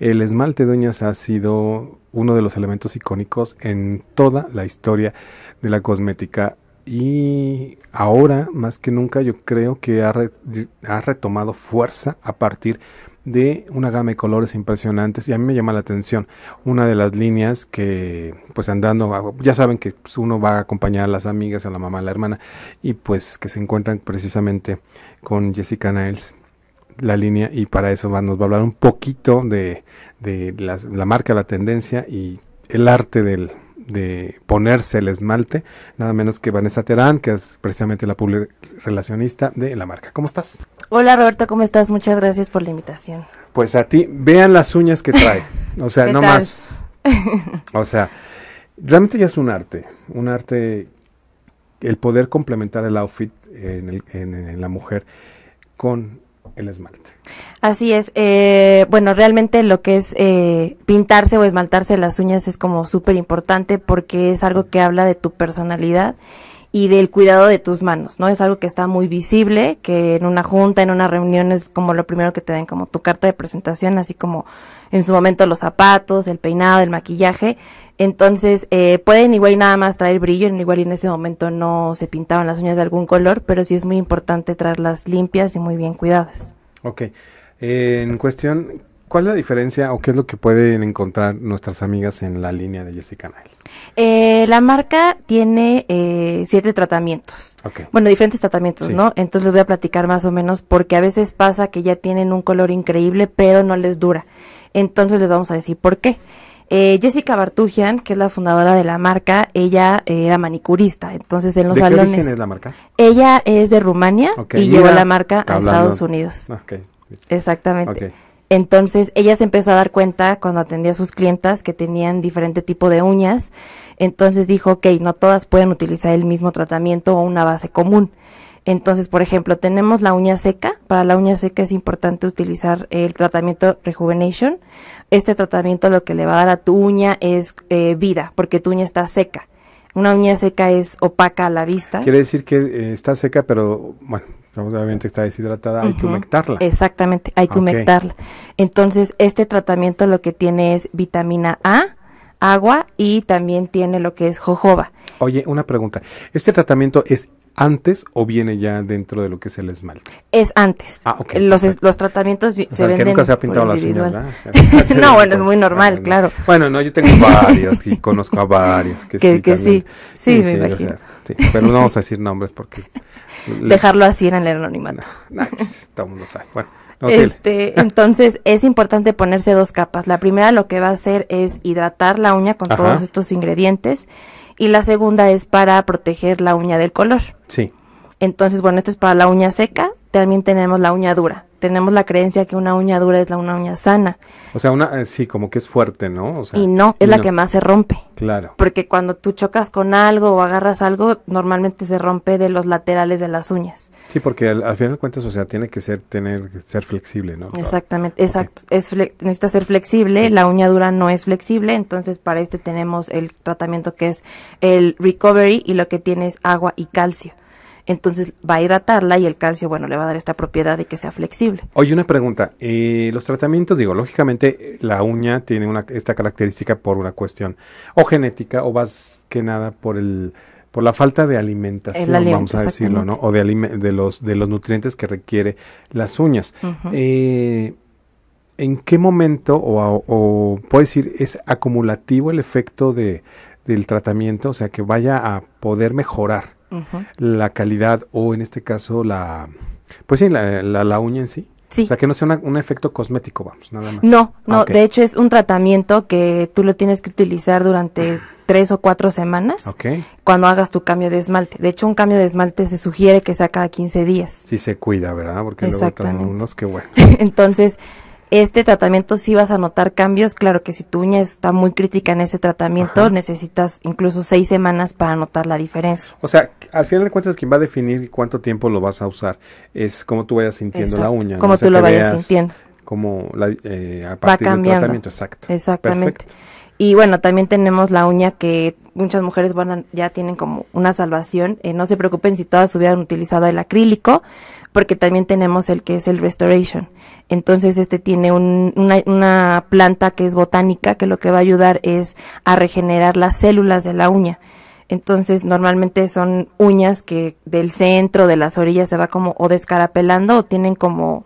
el esmalte de uñas ha sido uno de los elementos icónicos en toda la historia de la cosmética. Y ahora, más que nunca, yo creo que ha, retomado fuerza a partir de una gama de colores impresionantes y a mí me llama la atención una de las líneas que pues andando ah, ya saben que pues, uno va a acompañar a las amigas a la mamá a la hermana y pues que se encuentran precisamente con Jessica Niles la línea y para eso nos va a hablar un poquito de de la, marca, la tendencia y el arte del, de ponerse el esmalte, nada menos que Vanessa Terán, que es precisamente la public relacionista de la marca. ¿Cómo estás? Hola Roberto, ¿cómo estás? Muchas gracias por la invitación. Pues a ti, vean las uñas que trae. O sea, no más. O sea, realmente ya es un arte, un arte, el poder complementar el outfit en, el, en la mujer con el esmalte. Así es. Eh, bueno, realmente lo que es eh, pintarse o esmaltarse las uñas es como súper importante porque es algo que habla de tu personalidad y del cuidado de tus manos, ¿no? Es algo que está muy visible, que en una junta, en una reunión es como lo primero que te dan como tu carta de presentación, así como en su momento los zapatos, el peinado, el maquillaje. Entonces, eh, pueden igual nada más traer brillo, igual y en ese momento no se pintaban las uñas de algún color, pero sí es muy importante traerlas limpias y muy bien cuidadas. Ok. en cuestión, ¿Cuál es la diferencia o qué es lo que pueden encontrar nuestras amigas en la línea de Jessica Niles? Eh, la marca tiene eh, siete tratamientos. Bueno, diferentes tratamientos, ¿no? Entonces les voy a platicar más o menos porque a veces pasa que ya tienen un color increíble pero no les dura. Entonces les vamos a decir por qué. Eh, Jessica Bartugian, que es la fundadora de la marca, ella era manicurista, entonces en los ¿De qué Origen es la marca? Ella es de Rumania y llevó la marca a Estados Unidos. Exactamente. Entonces ella se empezó a dar cuenta cuando atendía a sus clientas que tenían diferente tipo de uñas. Entonces dijo, ok, no todas pueden utilizar el mismo tratamiento o una base común. Entonces, por ejemplo, tenemos la uña seca. Para la uña seca es importante utilizar el tratamiento Rejuvenation. Este tratamiento lo que le va a dar a tu uña es eh, vida, porque tu uña está seca. Una uña seca es opaca a la vista. Quiere decir que eh, está seca, pero bueno, obviamente está deshidratada, hay que humectarla. Exactamente, hay que humectarla. Entonces, este tratamiento lo que tiene es vitamina A, agua y también tiene lo que es jojoba. Oye, una pregunta. ¿Este tratamiento es antes o viene ya dentro de lo que es el esmalte? Es antes. Ah, los, los, tratamientos se sea, venden. Que nunca se ha pintado la uñas, ¿no? bueno, es muy ah, normal, claro. Bueno, no, yo tengo varios y conozco a varios que, sí. Que sí, sí, me imagino. pero no vamos a decir nombres porque. Dejarlo así en el anonimato. No, pues, todo el mundo sabe. Bueno. este, entonces es importante ponerse dos capas. La primera lo que va a hacer es hidratar la uña con todos estos ingredientes y la segunda es para proteger la uña del color. Sí. Entonces, bueno, esto es para la uña seca también tenemos la uña dura. Tenemos la creencia que una uña dura es la una uña sana. O sea, una eh, sí, como que es fuerte, ¿no? y no, es la que más se rompe. Claro. Porque cuando tú chocas con algo o agarras algo, normalmente se rompe de los laterales de las uñas. Sí, porque al, final de cuentas, o sea, tiene que ser tener ser flexible, ¿no? Exactamente, exacto. Es necesita ser flexible, la uña dura no es flexible, entonces para este tenemos el tratamiento que es el recovery y lo que tiene es agua y calcio entonces va a hidratarla y el calcio, bueno, le va a dar esta propiedad de que sea flexible. Oye, una pregunta, eh, los tratamientos, digo, lógicamente eh, la uña tiene esta característica por una cuestión o genética o más que nada por el por la falta de alimentación, vamos a decirlo, ¿no? O de, de, los, de los nutrientes que requiere las uñas. Eh, ¿En qué momento, o, o puedes decir, es acumulativo el efecto de, del tratamiento? O sea, que vaya a poder mejorar la calidad o en este caso la, pues sí, la, la, uña en sí. Sí. que no sea un efecto cosmético, vamos, nada más. No, no, de hecho es un tratamiento que tú lo tienes que utilizar durante tres o cuatro semanas cuando hagas tu cambio de esmalte. De hecho, un cambio de esmalte se sugiere que sea cada 15 días. Sí se cuida, ¿verdad? Porque luego están unos que bueno. Entonces, este tratamiento sí vas a notar cambios, claro que si tu uña está muy crítica en ese tratamiento, necesitas incluso seis semanas para notar la diferencia. O sea, al final de cuentas quien va a definir cuánto tiempo lo vas a usar es cómo tú vayas sintiendo la uña. Como tú lo vayas sintiendo. Como la, eh, a partir del tratamiento. Exacto. Exactamente. Y bueno, también tenemos la uña que muchas mujeres van ya tienen como una salvación. Eh, no se preocupen si todas hubieran utilizado el acrílico porque también tenemos el que es el Restoration. Entonces, este tiene una, planta que es botánica, que lo que va a ayudar es a regenerar las células de la uña. Entonces, normalmente son uñas que del centro, de las orillas, se va como o descarapelando o tienen como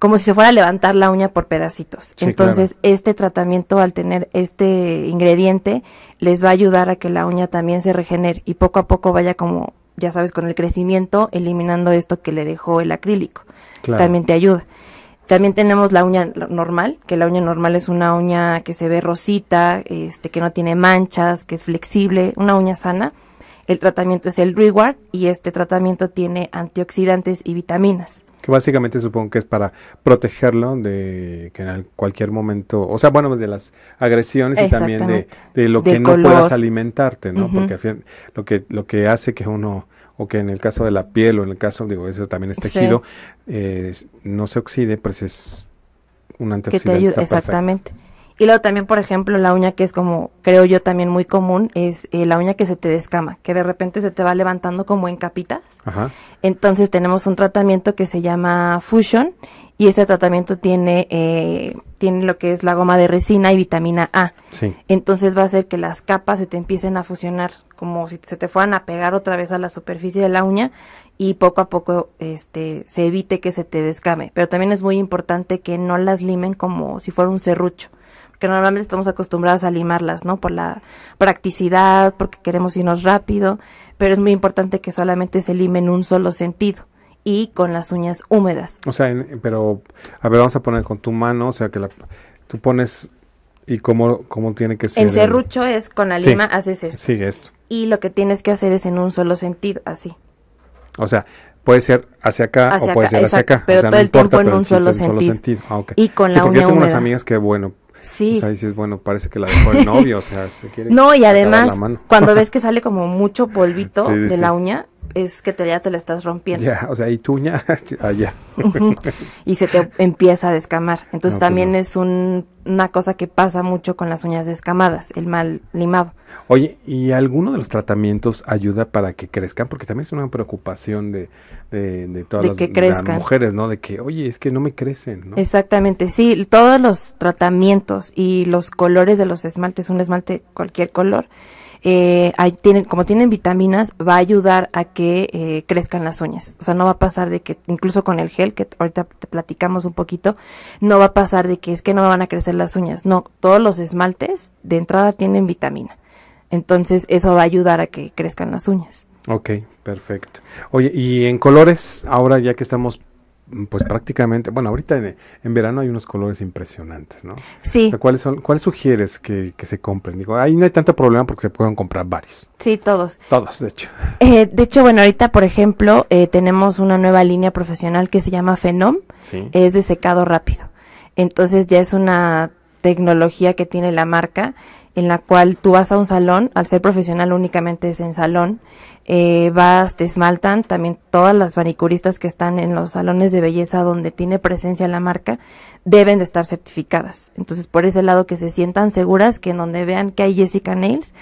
como si se fuera a levantar la uña por pedacitos. Entonces, este tratamiento al tener este ingrediente les va a ayudar a que la uña también se regenere y poco a poco vaya como ya sabes, con el crecimiento, eliminando esto que le dejó el acrílico. También te ayuda. También tenemos la uña normal, que la uña normal es una uña que se ve rosita, este, que no tiene manchas, que es flexible, una uña sana. El tratamiento es el Reward y este tratamiento tiene antioxidantes y vitaminas que básicamente supongo que es para protegerlo de que en cualquier momento, o sea, bueno, de las agresiones y también de, lo que no puedas alimentarte, ¿no? Porque lo que, lo que hace que uno, o que en el caso de la piel o en el caso, digo, eso también es tejido, no se oxide, pues es un antioxidante. exactamente. Y luego también, por ejemplo, la uña que es como, creo yo también muy común, es eh, la uña que se te descama, que de repente se te va levantando como en capitas. Entonces tenemos un tratamiento que se llama Fusion y ese tratamiento tiene, eh, tiene lo que es la goma de resina y vitamina A. Entonces va a hacer que las capas se te empiecen a fusionar, como si se te fueran a pegar otra vez a la superficie de la uña y poco a poco este, se evite que se te descame. Pero también es muy importante que no las limen como si fuera un serrucho que normalmente estamos acostumbrados a limarlas, ¿no? Por la practicidad, porque queremos irnos rápido, pero es muy importante que solamente se lime en un solo sentido y con las uñas húmedas. O sea, pero, a ver, vamos a poner con tu mano, o sea, que tú pones y cómo, cómo tiene que ser. En serrucho es con la lima, haces esto. Sigue esto. Y lo que tienes que hacer es en un solo sentido, así. O sea, puede ser hacia acá o puede ser hacia acá. Pero todo el tiempo en un solo, sentido. Ah, y con la porque uña yo tengo unas amigas que, bueno, Sí. O sea, es bueno, parece que la dejó el novio, o sea, se quiere. No, y además, cuando ves que sale como mucho polvito de la uña, es que te, ya te la estás rompiendo. Ya, o sea, y tuña allá. y se te empieza a descamar. Entonces pues también es una cosa que pasa mucho con las uñas descamadas, el mal limado. Oye, ¿y alguno de los tratamientos ayuda para que crezcan? Porque también es una preocupación de, de, todas las, mujeres, ¿no? De que, oye, es que no me crecen, ¿no? Exactamente, sí, todos los tratamientos y los colores de los esmaltes, un esmalte cualquier color, eh, tienen, como tienen vitaminas, va a ayudar a que eh, crezcan las uñas. O sea, no va a pasar de que, incluso con el gel, que ahorita te platicamos un poquito, no va a pasar de que es que no van a crecer las uñas. No, todos los esmaltes de entrada tienen vitamina. Entonces, eso va a ayudar a que crezcan las uñas. Ok, perfecto. Oye, y en colores, ahora ya que estamos pues prácticamente, bueno, ahorita en, verano hay unos colores impresionantes, ¿no? Sí. ¿Cuáles son, cuáles sugieres que, se compren? Digo, ahí no hay tanto problema porque se pueden comprar varios. Sí, todos. Todos, de hecho. Eh, de hecho, bueno, ahorita, por ejemplo, eh, tenemos una nueva línea profesional que se llama Phenom. Sí. Es de secado rápido. Entonces ya es una tecnología que tiene la marca en la cual tú vas a un salón, al ser profesional únicamente es en salón, eh, vas, te esmaltan, también todas las manicuristas que están en los salones de belleza donde tiene presencia la marca, deben de estar certificadas. Entonces, por ese lado que se sientan seguras que en donde vean que hay Jessica Nails,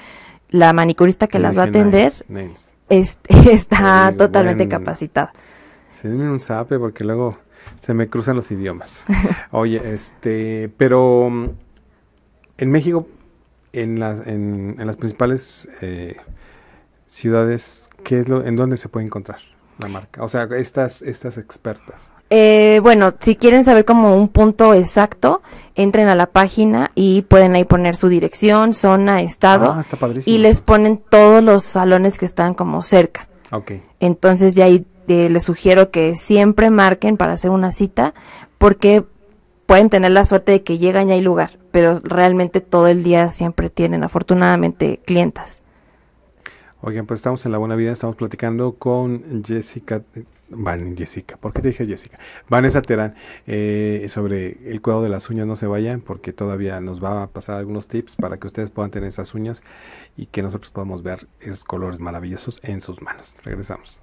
la manicurista que las va a atender está totalmente capacitada. Sí, un sape porque luego se me cruzan los idiomas. Oye, este, pero mm, en México en, en, las principales eh, ciudades, ¿qué es lo, en dónde se puede encontrar la marca? O sea, estas, estas expertas. Eh, bueno, si quieren saber como un punto exacto, entren a la página y pueden ahí poner su dirección, zona, estado. Ah, está y les ponen todos los salones que están como cerca. Ok. Entonces ya ahí eh, les sugiero que siempre marquen para hacer una cita porque pueden tener la suerte de que llegan y hay lugar, pero realmente todo el día siempre tienen, afortunadamente, clientas. Oigan, pues estamos en La Buena Vida, estamos platicando con Jessica, Van, Jessica, ¿por qué te dije Jessica? Vanessa Terán, eh, sobre el cuidado de las uñas, no se vayan, porque todavía nos va a pasar algunos tips para que ustedes puedan tener esas uñas y que nosotros podamos ver esos colores maravillosos en sus manos. Regresamos.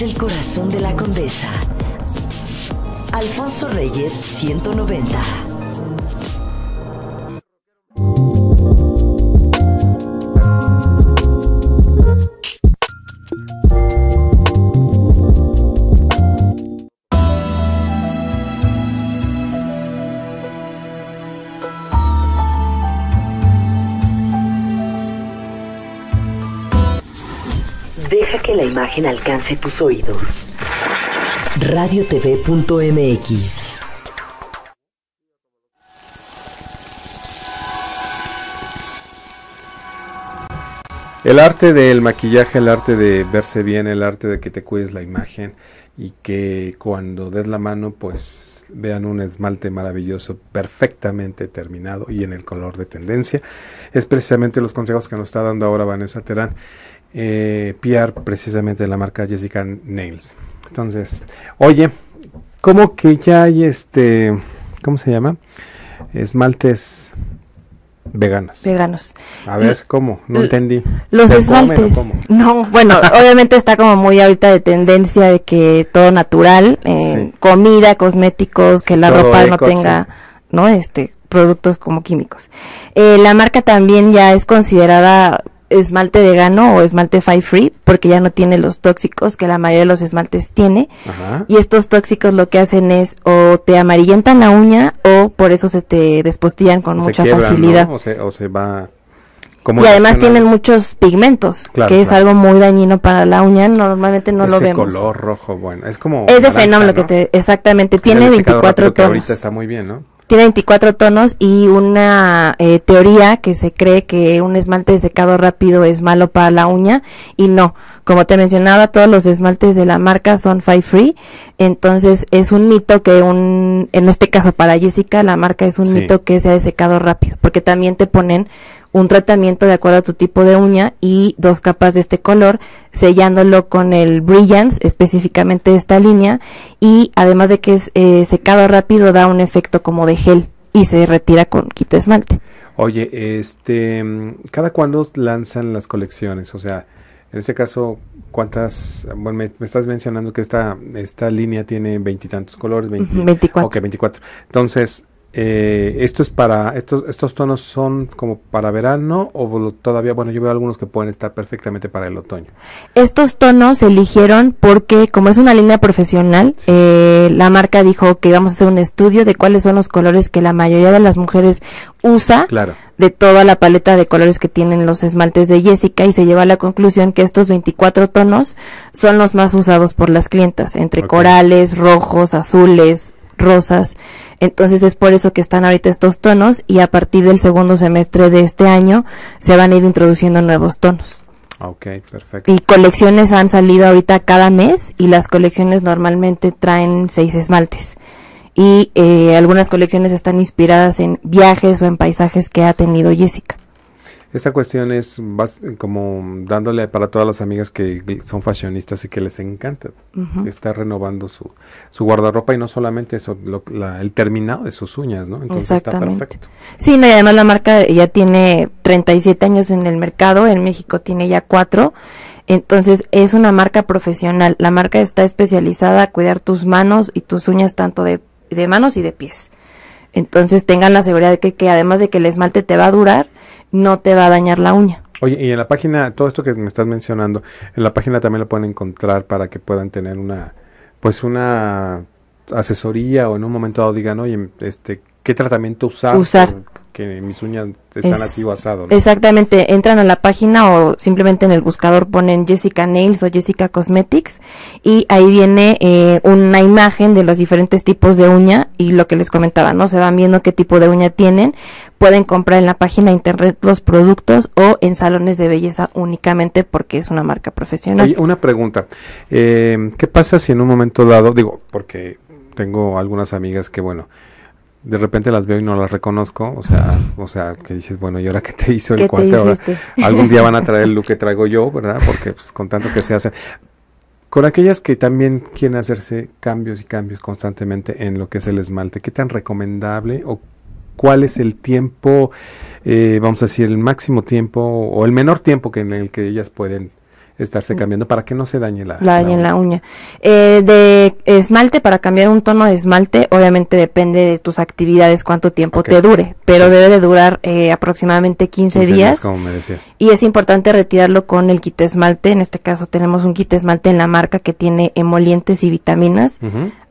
el corazón de la condesa. Alfonso Reyes, 190. alcance tus oídos. Radiotv.mx El arte del maquillaje, el arte de verse bien, el arte de que te cuides la imagen y que cuando des la mano pues vean un esmalte maravilloso, perfectamente terminado y en el color de tendencia. Es precisamente los consejos que nos está dando ahora Vanessa Terán eh, PR precisamente de la marca Jessica Nails. Entonces, oye, cómo que ya hay este, ¿cómo se llama? Esmaltes veganos. Veganos. A ver, ¿cómo? No entendí. Los esmaltes. No, bueno, obviamente está como muy ahorita de tendencia de que todo natural, eh, comida, cosméticos, que la ropa no tenga, ¿no? Este, productos como químicos. Eh, la marca también ya es considerada esmalte vegano o esmalte five free porque ya no tiene los tóxicos que la mayoría de los esmaltes tiene y estos tóxicos lo que hacen es o te amarillentan la uña o por eso se te despostillan con mucha facilidad o, se, va como y además tienen muchos pigmentos, que es algo muy dañino para la uña, normalmente no lo vemos. color rojo, bueno, es como... Es de fenómeno que te... Exactamente, tiene 24 tonos. está muy bien, ¿no? tiene 24 tonos y una eh, teoría que se cree que un esmalte de secado rápido es malo para la uña y no. Como te mencionaba, todos los esmaltes de la marca son five free, entonces es un mito que un, en este caso para Jessica, la marca es un mito que sea de secado rápido, porque también te ponen un tratamiento de acuerdo a tu tipo de uña y dos capas de este color, sellándolo con el Brilliance, específicamente esta línea, y además de que es eh, secado rápido, da un efecto como de gel y se retira con quita esmalte. Oye, este, ¿cada cuándo lanzan las colecciones? O sea, en este caso, ¿cuántas? Bueno, me, estás mencionando que esta, esta línea tiene veintitantos colores. 20, 24. Ok, 24. Entonces, eh, esto es para estos estos tonos son como para verano o todavía bueno yo veo algunos que pueden estar perfectamente para el otoño. Estos tonos se eligieron porque como es una línea profesional eh, la marca dijo que íbamos a hacer un estudio de cuáles son los colores que la mayoría de las mujeres usa de toda la paleta de colores que tienen los esmaltes de Jessica y se lleva a la conclusión que estos 24 tonos son los más usados por las clientas entre corales rojos azules rosas. Entonces es por eso que están ahorita estos tonos y a partir del segundo semestre de este año se van a ir introduciendo nuevos tonos. Ok, perfecto. Y colecciones han salido ahorita cada mes y las colecciones normalmente traen seis esmaltes. Y eh, algunas colecciones están inspiradas en viajes o en paisajes que ha tenido Jessica. Esta cuestión es como dándole para todas las amigas que son fashionistas y que les encanta. Está renovando su, guardarropa y no solamente eso, el terminado de sus uñas, ¿no? Entonces está perfecto. Sí, no, y además la marca ya tiene 37 años en el mercado, en México tiene ya 4. Entonces es una marca profesional. La marca está especializada a cuidar tus manos y tus uñas tanto de, de manos y de pies. Entonces tengan la seguridad de que además de que el esmalte te va a durar, no te va a dañar la uña. Oye, y en la página, todo esto que me estás mencionando, en la página también lo pueden encontrar para que puedan tener una, pues una asesoría o en un momento dado digan, oye, este, ¿qué tratamiento usar? Usar que mis uñas están así basadas. Exactamente, entran a la página o simplemente en el buscador ponen Jessica Nails o Jessica Cosmetics y ahí viene eh, una imagen de los diferentes tipos de uña y lo que les comentaba, ¿no? Se van viendo qué tipo de uña tienen, pueden comprar en la página internet los productos o en salones de belleza únicamente porque es una marca profesional. Oye, una pregunta, eh, ¿qué pasa si en un momento dado, digo, porque tengo algunas amigas que, bueno, de repente las veo y no las reconozco, o sea, o sea, que dices, bueno, ¿y ahora que te hizo el cuate? Ahora, algún día van a traer lo que traigo yo, ¿verdad? Porque pues, con tanto que se hace. Con aquellas que también quieren hacerse cambios y cambios constantemente en lo que es el esmalte, ¿qué tan recomendable o cuál es el tiempo, eh, vamos a decir, el máximo tiempo o el menor tiempo que en el que ellas pueden estarse cambiando para que no se dañe la, la, dañe la uña. Eh, de esmalte, para cambiar un tono de esmalte, obviamente depende de tus actividades cuánto tiempo te dure, pero debe de durar eh, aproximadamente 15, días. como me decías. Y es importante retirarlo con el kit esmalte. En este caso tenemos un kit esmalte en la marca que tiene emolientes y vitaminas.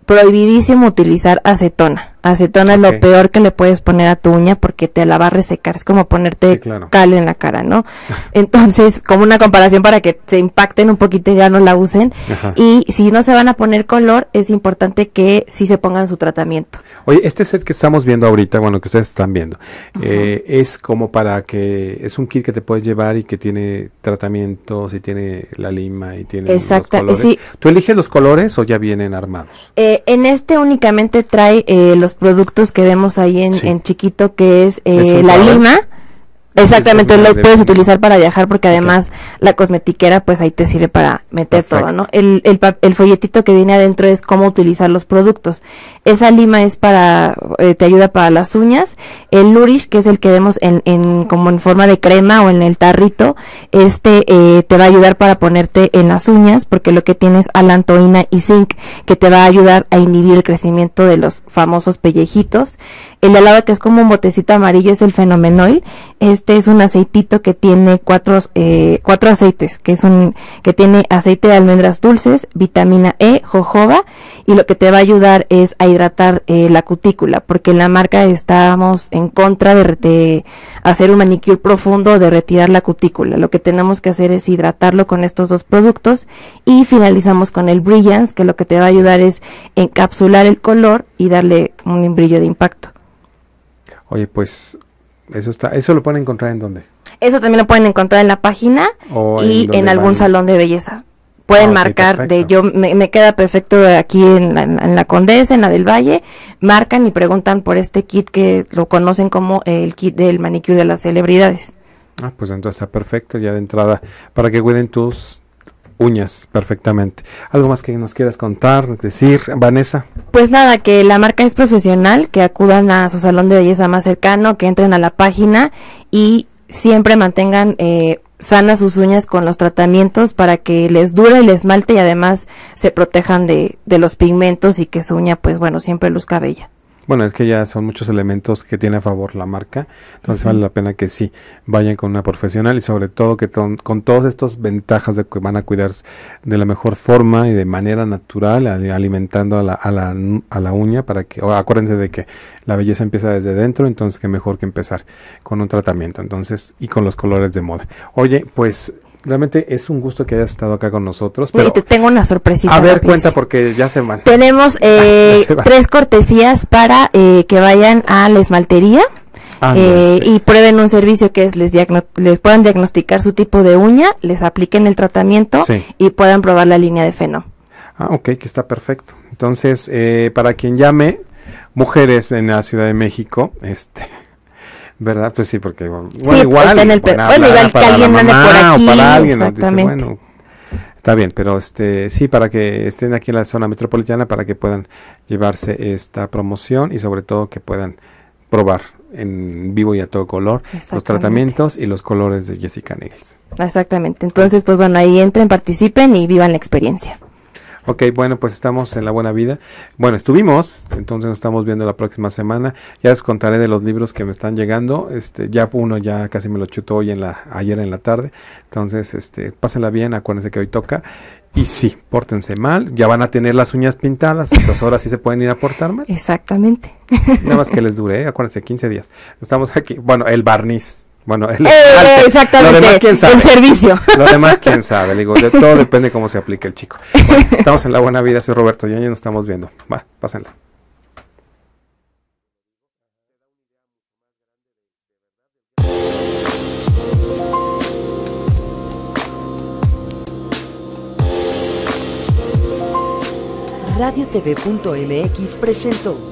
Prohibidísimo utilizar acetona. Acetona es lo peor que le puedes poner a tu uña porque te la va a resecar. Es como ponerte cal en la cara, ¿no? Entonces, como una comparación para que se impacten un poquito y ya no la usen. Y si no se van a poner color, es importante que sí se pongan su tratamiento. Oye, este set que estamos viendo ahorita, bueno, que ustedes están viendo, eh, es como para que, es un kit que te puedes llevar y que tiene tratamientos y tiene la lima y tiene Exacto. Sí. ¿Tú eliges los colores o ya vienen armados? Eh, en este únicamente trae eh, los productos que vemos ahí en, chiquito, que es, eh, la lima. Exactamente, lo puedes utilizar para viajar porque además la cosmetiquera pues ahí te sirve para meter todo, ¿no? El, folletito que viene adentro es cómo utilizar los productos. Esa lima es para, eh, te ayuda para las uñas. El Nourish, que es el que vemos en, como en forma de crema o en el tarrito, este eh, te va a ayudar para ponerte en las uñas, porque lo que tiene tienes alantoína y zinc, que te va a ayudar a inhibir el crecimiento de los famosos pellejitos. El alaba que es como un botecito amarillo es el fenomenoil. Este es un aceitito que tiene cuatro, eh, cuatro aceites, que es un, que tiene aceite de almendras dulces, vitamina E, jojoba, y lo que te va a ayudar es a hidratar eh, la cutícula, porque en la marca estamos en contra de, hacer un manicure profundo, o de retirar la cutícula. Lo que tenemos que hacer es hidratarlo con estos dos productos y finalizamos con el Brilliance, que lo que te va a ayudar es encapsular el color y darle un brillo de impacto. Oye, pues eso está, eso lo pueden encontrar en dónde? Eso también lo pueden encontrar en la página y en, algún salón de belleza pueden marcar de yo me, queda perfecto aquí en la, en la, Condesa, en la del Valle, marcan y preguntan por este kit que lo conocen como el kit del manicure de las celebridades. Ah, pues entonces está perfecto ya de entrada para que cuiden tus uñas perfectamente. ¿Algo más que nos quieras contar, decir, Vanessa? Pues nada, que la marca es profesional, que acudan a su salón de belleza más cercano, que entren a la página y siempre mantengan eh, sana sus uñas con los tratamientos para que les dure el esmalte y además se protejan de, de los pigmentos y que su uña pues bueno siempre luzca bella. Bueno, es que ya son muchos elementos que tiene a favor la marca, entonces vale la pena que sí vayan con una profesional y sobre todo que con todas estas ventajas de que van a cuidarse de la mejor forma y de manera natural, alimentando a la, a la, a la uña para que, acuérdense de que la belleza empieza desde dentro, entonces que mejor que empezar con un tratamiento, entonces, y con los colores de moda. Oye, pues Realmente es un gusto que hayas estado acá con nosotros. Pero te tengo una sorpresita. A ver, cuenta porque ya se van. Tenemos eh, tres cortesías para eh, que vayan a la esmaltería. Ah, eh, este. y prueben un servicio que es les, les puedan diagnosticar su tipo de uña, les apliquen el tratamiento y puedan probar la línea de feno. Ah, ok, que está perfecto. Entonces, para quien llame, mujeres en la Ciudad de México, este ¿Verdad? Pues sí, porque pues, igual, bueno, igual que alguien por aquí. para alguien, Dice, bueno, está bien, pero este sí, para que estén aquí en la zona metropolitana, para que puedan llevarse esta promoción y sobre todo que puedan probar en vivo y a todo color los tratamientos y los colores de Jessica Nails. Exactamente, entonces pues bueno, ahí entren, participen y vivan la experiencia. Ok, bueno, pues estamos en la buena vida. Bueno, estuvimos, entonces nos estamos viendo la próxima semana. Ya les contaré de los libros que me están llegando. Este, ya uno ya casi me lo chutó hoy en la, ayer en la tarde. Entonces, este, pásenla bien, acuérdense que hoy toca. Y sí, pórtense mal, ya van a tener las uñas pintadas, entonces pues ahora sí se pueden ir a portar mal. Exactamente. Nada más que les dure, ¿eh? acuérdense, 15 días. Estamos aquí, bueno, el barniz. Bueno, el, eh, eh, exactamente, lo demás sabe. El servicio. Lo demás quién sabe. digo, de todo depende cómo se aplique el chico. estamos en la buena vida, soy Roberto ya nos estamos viendo. Va, pásenla. RadioTV.mx presentó